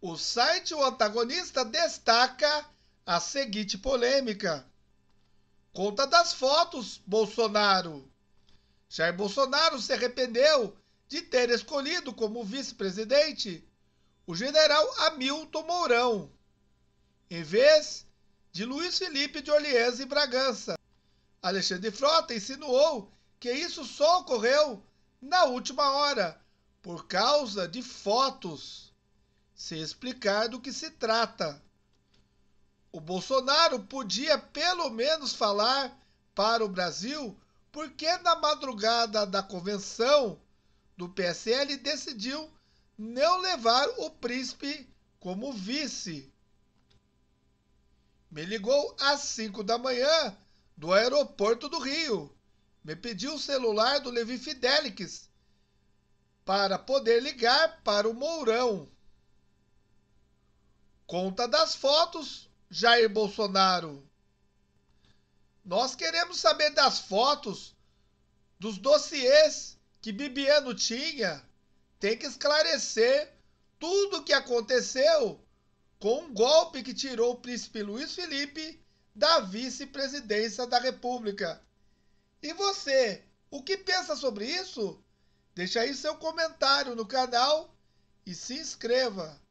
O site O Antagonista destaca a seguinte polêmica: conta das fotos, Bolsonaro. Jair Bolsonaro se arrependeu de ter escolhido como vice-presidente o general Hamilton Mourão, em vez de Luiz Felipe de Orleans e Bragança. Alexandre Frota insinuou que isso só ocorreu na última hora, por causa de fotos se explicar do que se trata. O Bolsonaro podia pelo menos falar para o Brasil porque na madrugada da convenção do PSL decidiu não levar o príncipe como vice. Me ligou às 5 da manhã do aeroporto do Rio. Me pediu o celular do Levi Fidelix para poder ligar para o Mourão conta das fotos, Jair Bolsonaro. Nós queremos saber das fotos, dos dossiês que Bibiano tinha. Tem que esclarecer tudo o que aconteceu com um golpe que tirou o príncipe Luiz Felipe da vice-presidência da República. E você, o que pensa sobre isso? Deixa aí seu comentário no canal e se inscreva.